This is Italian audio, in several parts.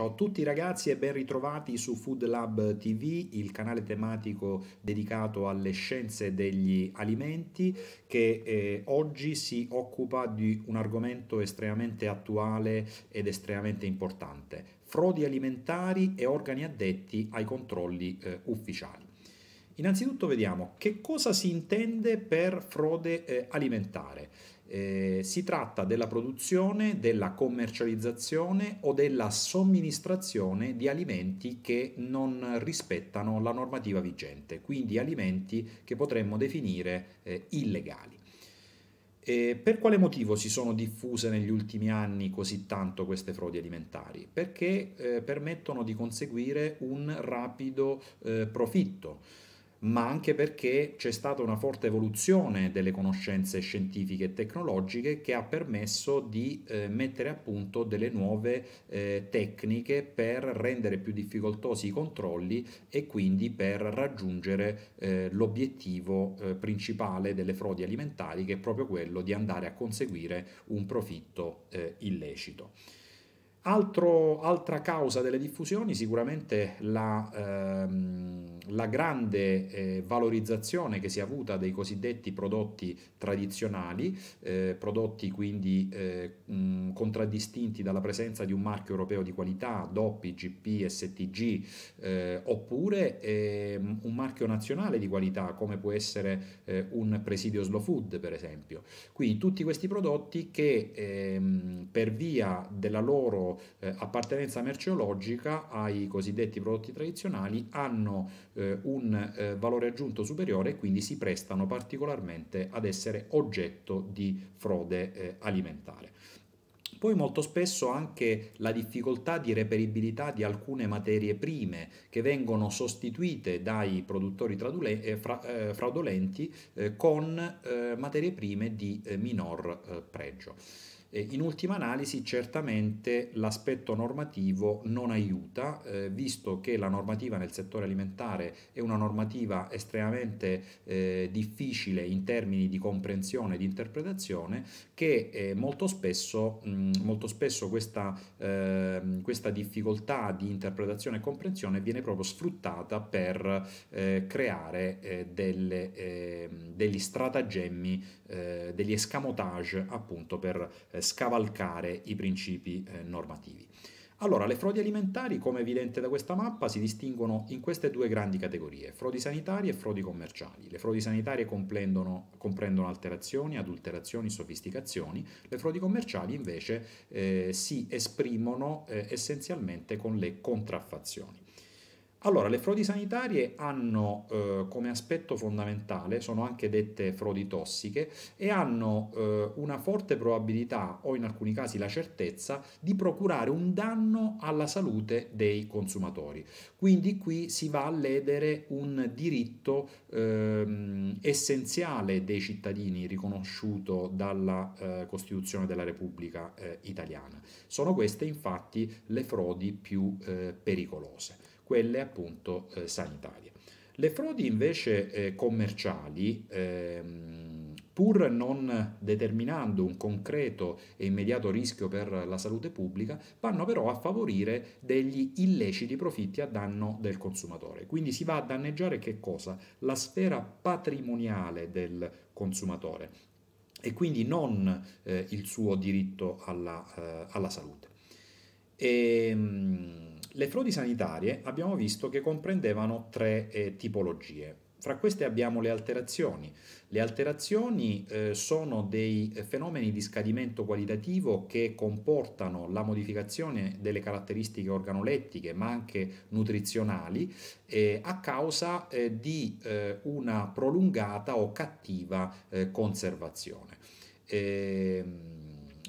Ciao a tutti ragazzi e ben ritrovati su Food Lab TV, il canale tematico dedicato alle scienze degli alimenti che eh, oggi si occupa di un argomento estremamente attuale ed estremamente importante, frodi alimentari e organi addetti ai controlli eh, ufficiali. Innanzitutto vediamo che cosa si intende per frode eh, alimentare. Eh, si tratta della produzione, della commercializzazione o della somministrazione di alimenti che non rispettano la normativa vigente, quindi alimenti che potremmo definire eh, illegali. E eh, per quale motivo si sono diffuse negli ultimi anni così tanto queste frodi alimentari? Perché eh, permettono di conseguire un rapido eh, profitto ma anche perché c'è stata una forte evoluzione delle conoscenze scientifiche e tecnologiche che ha permesso di eh, mettere a punto delle nuove eh, tecniche per rendere più difficoltosi i controlli e quindi per raggiungere eh, l'obiettivo eh, principale delle frodi alimentari che è proprio quello di andare a conseguire un profitto eh, illecito. Altro, altra causa delle diffusioni sicuramente la, ehm, la grande eh, valorizzazione che si è avuta dei cosiddetti prodotti tradizionali, eh, prodotti quindi eh, mh, contraddistinti dalla presenza di un marchio europeo di qualità, DOP, GP, STG, eh, oppure ehm, un marchio nazionale di qualità come può essere eh, un presidio slow food per esempio. Quindi tutti questi prodotti che ehm, per via della loro eh, appartenenza merceologica ai cosiddetti prodotti tradizionali hanno eh, un eh, valore aggiunto superiore e quindi si prestano particolarmente ad essere oggetto di frode eh, alimentare. Poi molto spesso anche la difficoltà di reperibilità di alcune materie prime che vengono sostituite dai produttori eh, eh, fraudolenti con materie prime di minor pregio in ultima analisi certamente l'aspetto normativo non aiuta, eh, visto che la normativa nel settore alimentare è una normativa estremamente eh, difficile in termini di comprensione e di interpretazione, che eh, molto, spesso, mh, molto spesso questa, ehm, questa, difficoltà di interpretazione e comprensione viene proprio sfruttata per eh, creare eh, delle, ehm, degli stratagemmi, eh, degli escamotage appunto per eh, scavalcare i principi eh, normativi. Allora, le frodi alimentari, come evidente da questa mappa, si distinguono in queste due grandi categorie, frodi sanitarie e frodi commerciali. Le frodi sanitarie comprendono, comprendono alterazioni, adulterazioni, sofisticazioni, le frodi commerciali invece eh, si esprimono eh, essenzialmente con le contraffazioni. Allora, le frodi sanitarie hanno eh, come aspetto fondamentale, sono anche dette frodi tossiche, e hanno eh, una forte probabilità, o in alcuni casi la certezza, di procurare un danno alla salute dei consumatori. Quindi qui si va a ledere un diritto eh, essenziale dei cittadini riconosciuto dalla eh, Costituzione della Repubblica eh, italiana. Sono queste infatti le frodi più eh, pericolose quelle appunto eh, sanitarie. Le frodi invece eh, commerciali, ehm, pur non determinando un concreto e immediato rischio per la salute pubblica, vanno però a favorire degli illeciti profitti a danno del consumatore. Quindi si va a danneggiare che cosa? La sfera patrimoniale del consumatore e quindi non eh, il suo diritto alla, eh, alla salute. E, ehm, le frodi sanitarie abbiamo visto che comprendevano tre eh, tipologie. Fra queste abbiamo le alterazioni. Le alterazioni eh, sono dei fenomeni di scadimento qualitativo che comportano la modificazione delle caratteristiche organolettiche ma anche nutrizionali eh, a causa eh, di eh, una prolungata o cattiva eh, conservazione. Ehm,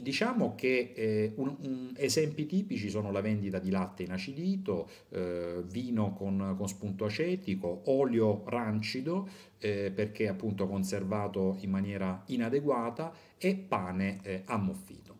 Diciamo che eh, un, un, esempi tipici sono la vendita di latte inacidito, eh, vino con, con, spunto acetico, olio rancido eh, perché appunto conservato in maniera inadeguata e pane eh, ammuffito.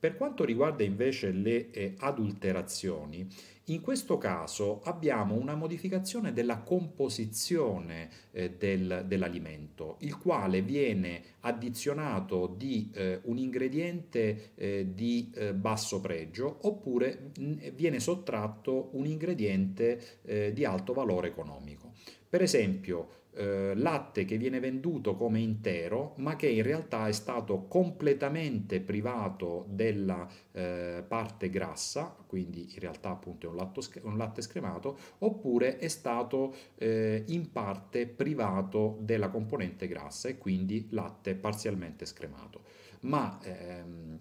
Per quanto riguarda invece le eh, adulterazioni, in questo caso abbiamo una modificazione della composizione eh, del, dell'alimento, il quale viene addizionato di eh, un ingrediente eh, di eh, basso pregio oppure mh, mm, viene sottratto un ingrediente eh, di alto valore economico. Per esempio, eh, latte che viene venduto come intero ma che in realtà è stato completamente privato della eh, parte grassa, quindi in realtà appunto è un, latte, un latte scremato, oppure è stato eh, in parte privato della componente grassa e quindi latte parzialmente scremato. Ma ehm,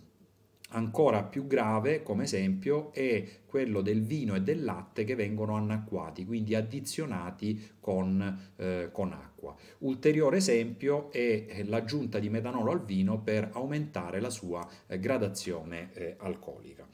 Ancora più grave, come esempio, è quello del vino e del latte che vengono anacquati, quindi addizionati con, eh, con acqua. Ulteriore esempio è eh, l'aggiunta di metanolo al vino per aumentare la sua eh, gradazione eh, alcolica.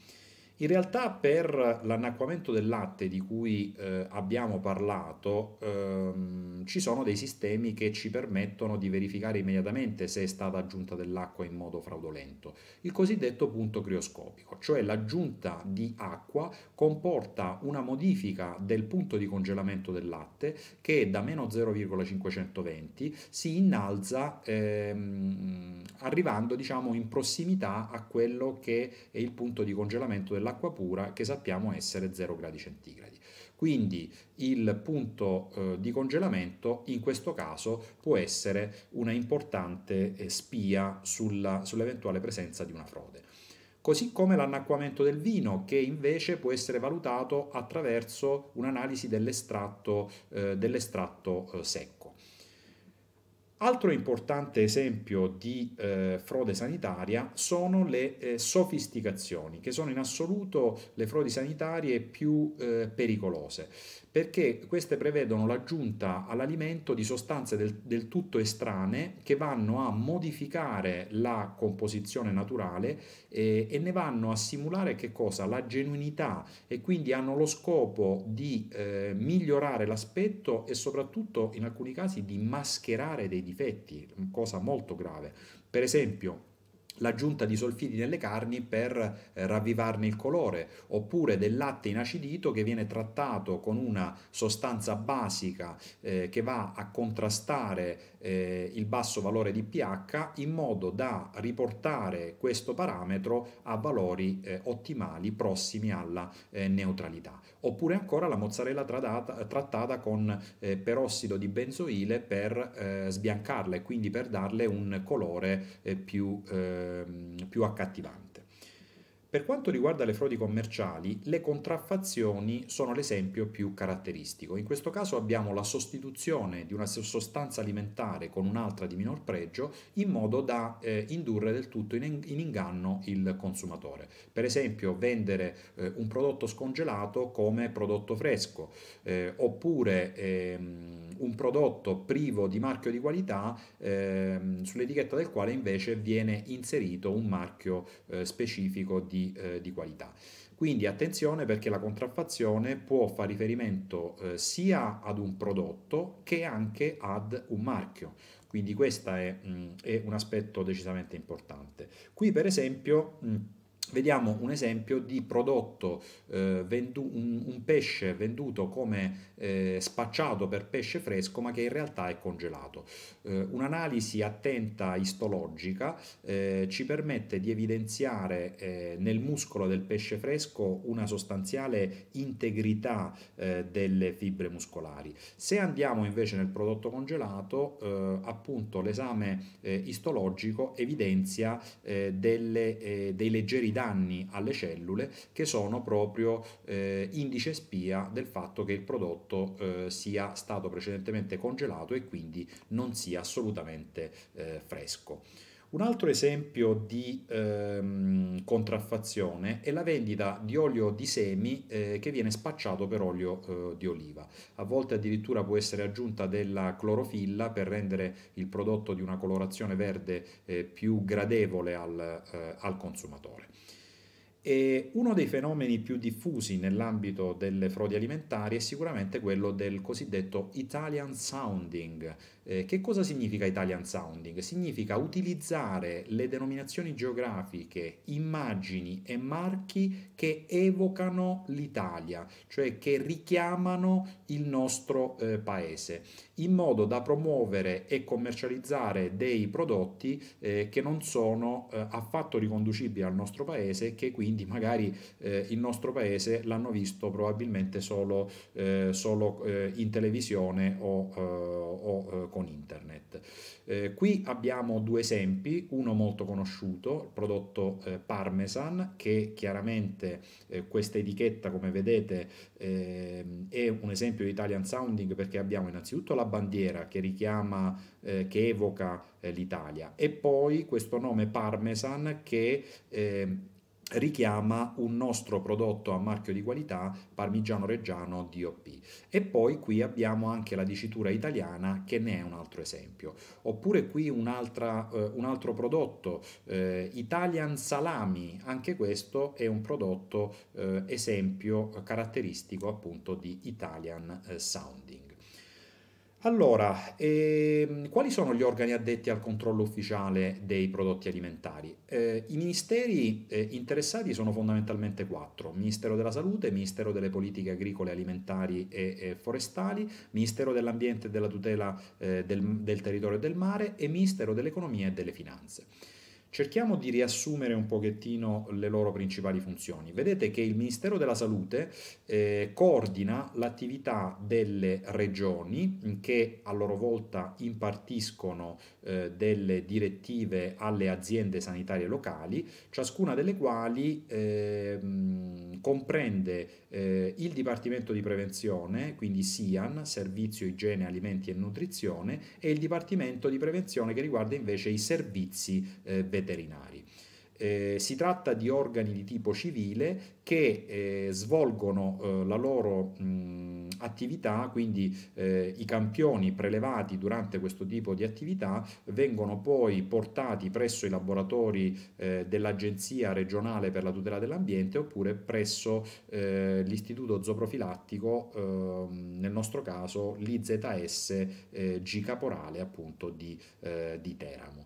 In realtà per l'annacquamento del latte di cui eh, abbiamo parlato ehm, ci sono dei sistemi che ci permettono di verificare immediatamente se è stata aggiunta dell'acqua in modo fraudolento, il cosiddetto punto crioscopico, cioè l'aggiunta di acqua comporta una modifica del punto di congelamento del latte che da meno 0,520 si innalza ehm, arrivando diciamo in prossimità a quello che è il punto di congelamento del dell'acqua pura che sappiamo essere 0 gradi centigradi. Quindi il punto eh, di congelamento in questo caso può essere una importante eh, spia sull'eventuale presenza di una frode. Così come l'annacquamento del vino, che invece può essere valutato attraverso un'analisi dell'estratto eh, dell eh, secco. Altro importante esempio di eh, frode sanitaria sono le eh, sofisticazioni, che sono in assoluto le frodi sanitarie più eh, pericolose, perché queste prevedono l'aggiunta all'alimento di sostanze del, del tutto estranee che vanno a modificare la composizione naturale e, eh, e ne vanno a simulare La genuinità e quindi hanno lo scopo di eh, migliorare l'aspetto e soprattutto in alcuni casi di mascherare dei difetti difetti, cosa molto grave. Per esempio, l'aggiunta di solfiti nelle carni per eh, ravvivarne il colore, oppure del latte inacidito che viene trattato con una sostanza basica eh, che va a contrastare eh, il basso valore di pH in modo da riportare questo parametro a valori eh, ottimali prossimi alla eh, neutralità. Oppure ancora la mozzarella tradata, trattata con eh, perossido di benzoile per sbiancarla e quindi per darle un colore più eh, Ehm, più accattivante. Per quanto riguarda le frodi commerciali, le contraffazioni sono l'esempio più caratteristico. In questo caso abbiamo la sostituzione di una sostanza alimentare con un'altra di minor pregio in modo da eh, indurre del tutto in, in, inganno il consumatore. Per esempio vendere eh, un prodotto scongelato come prodotto fresco eh, oppure ehm, un prodotto privo di marchio di qualità ehm, sull'etichetta del quale invece viene inserito un marchio eh, specifico di eh, di, qualità. Quindi attenzione perché la contraffazione può fare riferimento eh, sia ad un prodotto che anche ad un marchio. Quindi questo è, mm, è, un aspetto decisamente importante. Qui per esempio... Mh, mm, Vediamo un esempio di prodotto, eh, vendu- un, un, pesce venduto come eh, spacciato per pesce fresco ma che in realtà è congelato. Eh, un'analisi attenta istologica eh, ci permette di evidenziare eh, nel muscolo del pesce fresco una sostanziale integrità eh, delle fibre muscolari. Se andiamo invece nel prodotto congelato, appunto l'esame istologico evidenzia delle, dei leggeri danni alle cellule che sono proprio eh, indice spia del fatto che il prodotto eh, sia stato precedentemente congelato e quindi non sia assolutamente eh, fresco. Un altro esempio di ehm, contraffazione è la vendita di olio di semi eh, che viene spacciato per olio eh, di oliva. A volte addirittura può essere aggiunta della clorofilla per rendere il prodotto di una colorazione verde eh, più gradevole al, eh, al consumatore. E uno dei fenomeni più diffusi nell'ambito delle frodi alimentari è sicuramente quello del cosiddetto Italian sounding, eh, che cosa significa Italian Sounding? Significa utilizzare le denominazioni geografiche, immagini e marchi che evocano l'Italia, cioè che richiamano il nostro eh, paese, in modo da promuovere e commercializzare dei prodotti eh, che non sono eh, affatto riconducibili al nostro paese e che quindi magari eh, il nostro paese l'hanno visto probabilmente solo, eh, solo in televisione o, o con internet. Eh, qui abbiamo due esempi, uno molto conosciuto, il prodotto eh, Parmesan, che chiaramente eh, questa etichetta, come vedete, ehm, è un esempio di Italian sounding perché abbiamo innanzitutto la bandiera che richiama, eh, che evoca eh, l'Italia e poi questo nome Parmesan che ehm, richiama un nostro prodotto a marchio di qualità parmigiano reggiano DOP e poi qui abbiamo anche la dicitura italiana che ne è un altro esempio oppure qui un, eh, un altro prodotto eh, Italian Salami anche questo è un prodotto eh, esempio eh, caratteristico appunto di Italian eh, Sounding allora, ehm, quali sono gli organi addetti al controllo ufficiale dei prodotti alimentari? Eh, I ministeri eh, interessati sono fondamentalmente quattro, Ministero della Salute, Ministero delle Politiche Agricole, Alimentari e, e Forestali, Ministero dell'Ambiente e della Tutela eh, del, del Territorio e del Mare e Ministero dell'Economia e delle Finanze. Cerchiamo di riassumere un pochettino le loro principali funzioni. Vedete che il Ministero della Salute eh, coordina l'attività delle regioni che a loro volta impartiscono eh, delle direttive alle aziende sanitarie locali, ciascuna delle quali ehm, eh, comprende il Dipartimento di Prevenzione, quindi SIAN, Servizio Igiene, Alimenti e Nutrizione, e il Dipartimento di Prevenzione che riguarda invece i servizi eh, veterinari veterinari. Eh, si tratta di organi di tipo civile che eh, svolgono eh, la loro mh, attività, quindi eh, i campioni prelevati durante questo tipo di attività vengono poi portati presso i laboratori eh, dell'Agenzia regionale per la tutela dell'ambiente oppure presso eh, l'istituto zooprofilattico, ehm, nel nostro caso l'IZS G Caporale appunto di, di Teramo.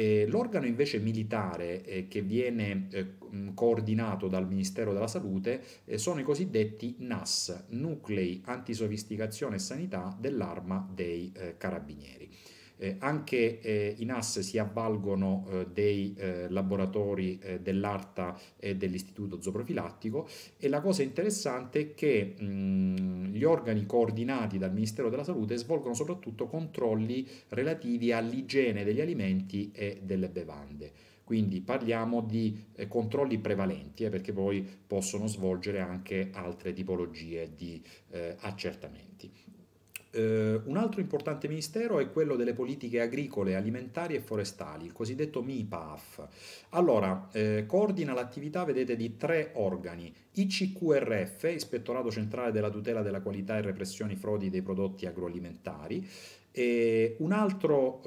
Eh, l'organo invece militare eh, che viene eh, mm, coordinato dal Ministero della Salute eh, sono i cosiddetti NAS, nuclei antisofisticazione e sanità dell'arma dei eh, carabinieri. Eh, anche eh, in AS si avvalgono eh, dei eh, laboratori eh, dell'ARTA e dell'Istituto Zooprofilattico e la cosa interessante è che mh, mm, gli organi coordinati dal Ministero della Salute svolgono soprattutto controlli relativi all'igiene degli alimenti e delle bevande. Quindi parliamo di eh, controlli prevalenti perché poi possono svolgere anche altre tipologie di accertamenti. Eh, un altro importante ministero è quello delle politiche agricole, alimentari e forestali, il cosiddetto MIPAF. Allora, eh, coordina l'attività, vedete, di tre organi, ICQRF, Ispettorato Centrale della Tutela della Qualità e Repressioni Frodi dei Prodotti Agroalimentari, e un altro,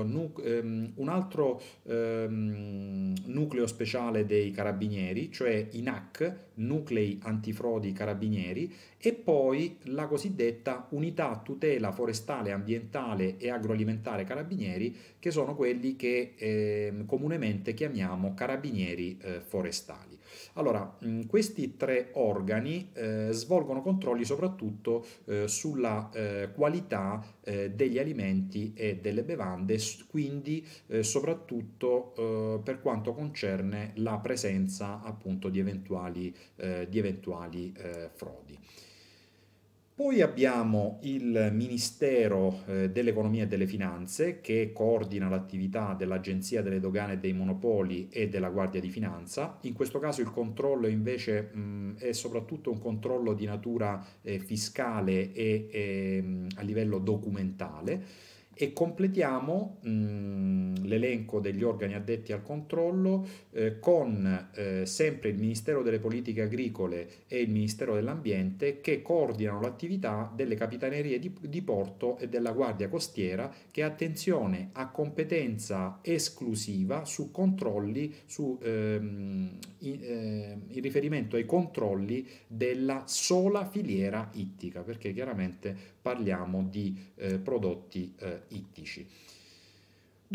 eh, nuc- ehm, un altro ehm, nucleo speciale dei carabinieri, cioè i NAC, Nuclei Antifrodi Carabinieri, e poi la cosiddetta Unità Tutela Forestale, Ambientale e Agroalimentare Carabinieri, che sono quelli che ehm, comunemente chiamiamo carabinieri eh, forestali. Allora, mm, questi tre organi eh, svolgono controlli soprattutto eh, sulla eh, qualità eh, degli alimenti e delle bevande, quindi eh, soprattutto eh, per quanto concerne la presenza appunto di eventuali, di eventuali frodi. Poi abbiamo il Ministero eh, dell'Economia e delle Finanze che coordina l'attività dell'Agenzia delle Dogane e dei Monopoli e della Guardia di Finanza. In questo caso il controllo invece mh, è soprattutto un controllo di natura eh, fiscale e eh, a livello documentale e completiamo mh, mm, l'elenco degli organi addetti al controllo eh, con eh, sempre il Ministero delle Politiche Agricole e il Ministero dell'Ambiente che coordinano l'attività delle capitanerie di, di porto e della Guardia Costiera che attenzione ha competenza esclusiva su controlli su, ehm, in, eh, in riferimento ai controlli della sola filiera ittica perché chiaramente parliamo di eh, prodotti eh, ittici.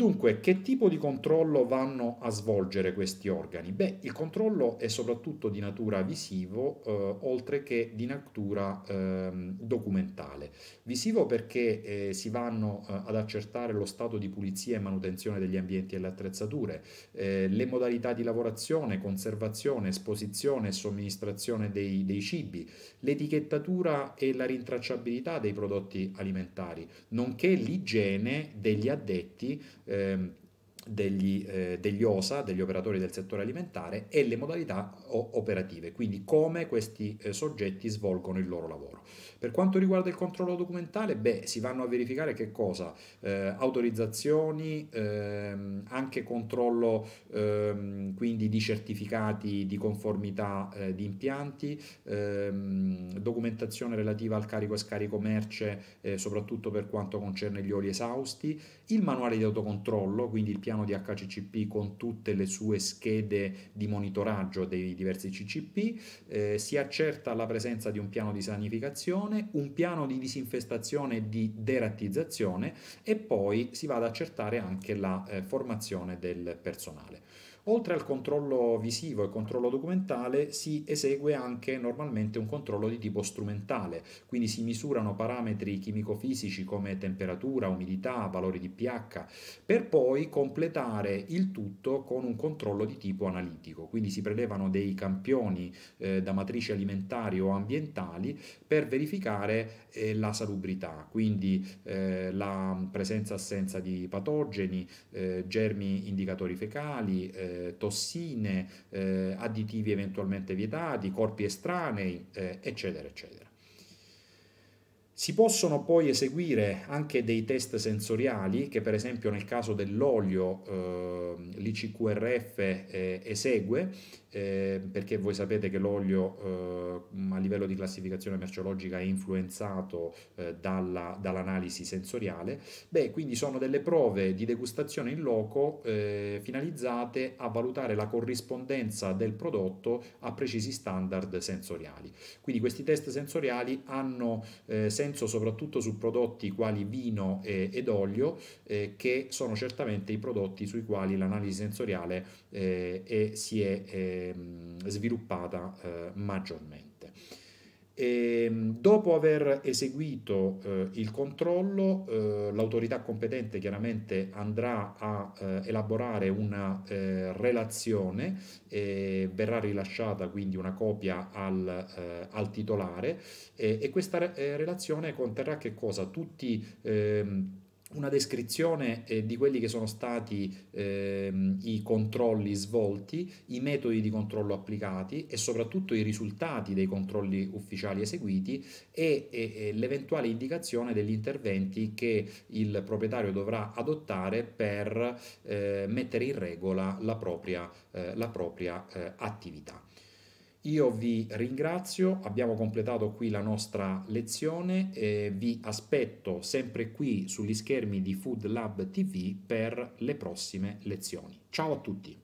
Dunque, che tipo di controllo vanno a svolgere questi organi? Beh, il controllo è soprattutto di natura visivo, eh, oltre che di natura eh, documentale. Visivo perché eh, si vanno eh, ad accertare lo stato di pulizia e manutenzione degli ambienti e le attrezzature, eh, le modalità di lavorazione, conservazione, esposizione e somministrazione dei, dei cibi, l'etichettatura e la rintracciabilità dei prodotti alimentari, nonché l'igiene degli addetti um, degli, eh, degli, OSA, degli operatori del settore alimentare, e le modalità operative, quindi come questi eh, soggetti svolgono il loro lavoro. Per quanto riguarda il controllo documentale, beh, si vanno a verificare che cosa? Eh, autorizzazioni, ehm, anche controllo ehm, quindi di certificati di conformità eh, di impianti, ehm, documentazione relativa al carico e scarico merce, eh, soprattutto per quanto concerne gli oli esausti, il manuale di autocontrollo, quindi il piano piano di HCCP con tutte le sue schede di monitoraggio dei diversi CCP, eh, si accerta la presenza di un piano di sanificazione, un piano di disinfestazione e di derattizzazione e poi si va ad accertare anche la eh, formazione del personale. Oltre al controllo visivo e controllo documentale si esegue anche normalmente un controllo di tipo strumentale, quindi si misurano parametri chimico-fisici come temperatura, umidità, valori di pH, per poi completare completare il tutto con un controllo di tipo analitico, quindi si prelevano dei campioni eh, da matrici alimentari o ambientali per verificare eh, la salubrità, quindi eh, la presenza-assenza di patogeni, eh, germi indicatori fecali, eh, tossine, eh, additivi eventualmente vietati, corpi estranei, eccetera, eccetera. Si possono poi eseguire anche dei test sensoriali che per esempio nel caso dell'olio eh, l'ICQRF eh, esegue eh, perché voi sapete che l'olio eh, a livello di classificazione merceologica è influenzato eh, dalla, dall'analisi sensoriale, beh, quindi sono delle prove di degustazione in loco eh, finalizzate a valutare la corrispondenza del prodotto a precisi standard sensoriali. Quindi questi test sensoriali hanno eh, senso soprattutto su prodotti quali vino e, ed olio, eh, che sono certamente i prodotti sui quali l'analisi sensoriale si è Ehm, sviluppata eh, maggiormente. E, ehm, dopo aver eseguito eh, il controllo, eh, l'autorità competente chiaramente andrà a eh, elaborare una eh, relazione, verrà rilasciata quindi una copia al, eh, al titolare e questa re eh, relazione conterrà che cosa? Tutti ehm, una descrizione eh, di quelli che sono stati eh, i controlli svolti, i metodi di controllo applicati e soprattutto i risultati dei controlli ufficiali eseguiti e, e, e l'eventuale indicazione degli interventi che il proprietario dovrà adottare per eh, mettere in regola la propria, eh, la propria eh, attività. Io vi ringrazio, abbiamo completato qui la nostra lezione e vi aspetto sempre qui sugli schermi di Food Lab TV per le prossime lezioni. Ciao a tutti!